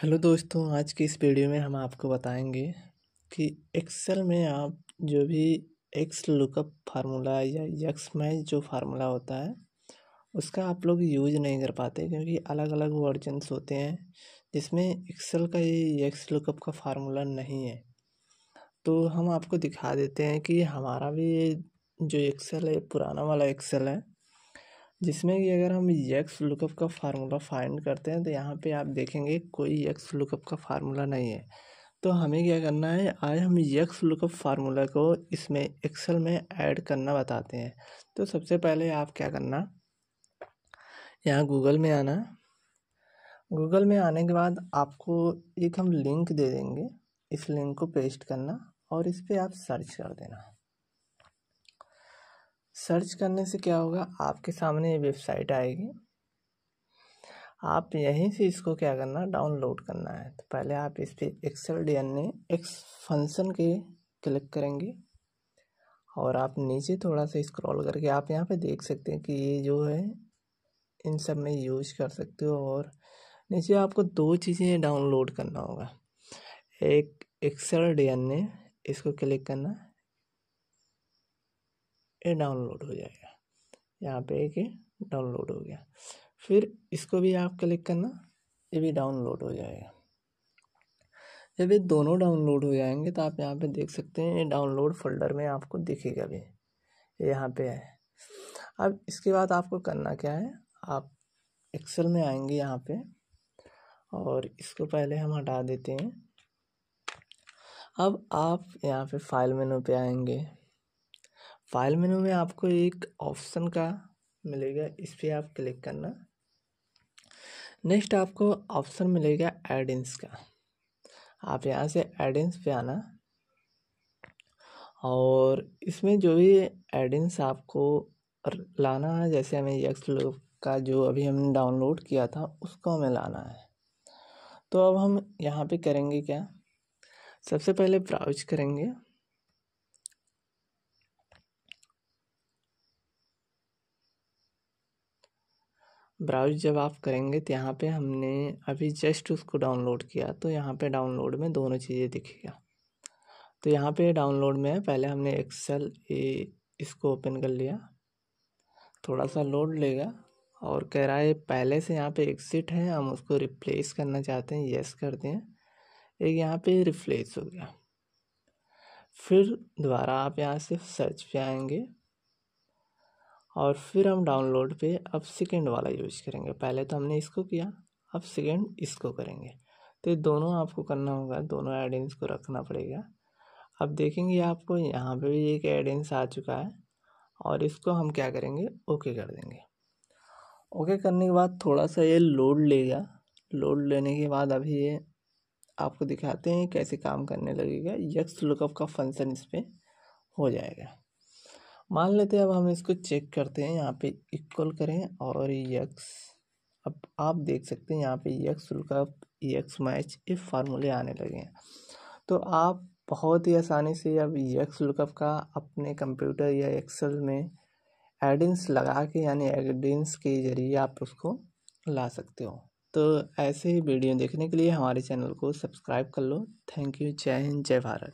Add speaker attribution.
Speaker 1: hello दोस्तों आज की इस वीडियो में हम आपको बताएंगे कि एक्सेल में आप जो भी एक्स लुकअप फार्मूला या यक्स मैच जो फार्मूला होता है उसका आप लोग यूज नहीं कर पाते क्योंकि अलग अलग वर्जन्स होते हैं जिसमें एक्सेल का ये यक्स लुकअप का फार्मूला नहीं है तो हम आपको दिखा देते हैं कि हमारा भी ये जो एक्सेल है पुराना वाला एक्सेल है जिसमें कि अगर हम यक्स लुकअप का फार्मूला फाइंड करते हैं तो यहाँ पे आप देखेंगे कोई यक्स लुकअप का फार्मूला नहीं है तो हमें क्या करना है आज हम यक्स लुकअप फार्मूला को इसमें एक्सेल में ऐड करना बताते हैं तो सबसे पहले आप क्या करना यहाँ गूगल में आना गूगल में आने के बाद आपको एक हम लिंक दे देंगे इस लिंक को पेस्ट करना और इस पर आप सर्च कर देना सर्च करने से क्या होगा आपके सामने ये वेबसाइट आएगी आप यहीं से इसको क्या करना डाउनलोड करना है तो पहले आप इस पर Excel D N X function के क्लिक करेंगे और आप नीचे थोड़ा सा स्क्रॉल करके आप यहाँ पे देख सकते हैं कि ये जो है इन सब में यूज कर सकते हो और नीचे आपको दो चीज़ें डाउनलोड करना होगा एक एक्सेल डी एन इसको क्लिक करना ये डाउनलोड हो जाएगा यहाँ पे एक डाउनलोड हो गया फिर इसको भी आप क्लिक करना ये भी डाउनलोड हो जाएगा जब ये दोनों डाउनलोड हो जाएंगे तो आप यहाँ पे देख सकते हैं ये डाउनलोड फोल्डर में आपको दिखेगा भी यहाँ पे है अब इसके बाद आपको करना क्या है आप एक्सेल में आएंगे यहाँ पे और इसको पहले हम हटा देते हैं अब आप यहाँ पे फाइल मेनू पे आएंगे फाइल मेनू में आपको एक ऑप्शन का मिलेगा इस पर आप क्लिक करना नेक्स्ट आपको ऑप्शन मिलेगा एडिंस का आप यहाँ से एडिंस पे आना और इसमें जो भी एडिंस आपको लाना है जैसे हमें यक्स का जो अभी हमने डाउनलोड किया था उसको हमें लाना है तो अब हम यहाँ पे करेंगे क्या सबसे पहले ब्राउज करेंगे ब्राउज़ जब आप करेंगे तो यहाँ पे हमने अभी जस्ट उसको डाउनलोड किया तो यहाँ पे डाउनलोड में दोनों चीज़ें दिखेगा तो यहाँ पे डाउनलोड में है पहले हमने एक्सेल ए इसको ओपन कर लिया थोड़ा सा लोड लेगा और कह रहा है पहले से यहाँ पे एक्सिट है हम उसको रिप्लेस करना चाहते हैं यस करते हैं एक यहाँ पे रिप्लेस हो गया फिर दोबारा आप यहाँ से सर्च पे आएंगे और फिर हम डाउनलोड पे अब सेकेंड वाला यूज करेंगे पहले तो हमने इसको किया अब सेकेंड इसको करेंगे तो ये दोनों आपको करना होगा दोनों एडिंग्स को रखना पड़ेगा अब देखेंगे आपको यहाँ पे भी एक एडिंग्स आ चुका है और इसको हम क्या करेंगे ओके कर देंगे ओके करने के बाद थोड़ा सा ये लोड लेगा लोड लेने के बाद अभी ये आपको दिखाते हैं कैसे काम करने लगेगा यक्स लुकअप का फंक्शन इस पर हो जाएगा मान लेते हैं अब हम इसको चेक करते हैं यहाँ पे इक्वल करें और यक्स अब आप देख सकते हैं यहाँ पे यक्स लुकअप यक्स मैच ये फार्मूले आने लगे हैं तो आप बहुत ही आसानी से अब यक्स लुकअप का अपने कंप्यूटर या एक्सेल में एडिंस लगा के यानी एडिंस के ज़रिए आप उसको ला सकते हो तो ऐसे ही वीडियो देखने के लिए हमारे चैनल को सब्सक्राइब कर लो थैंक यू जय हिंद जय भारत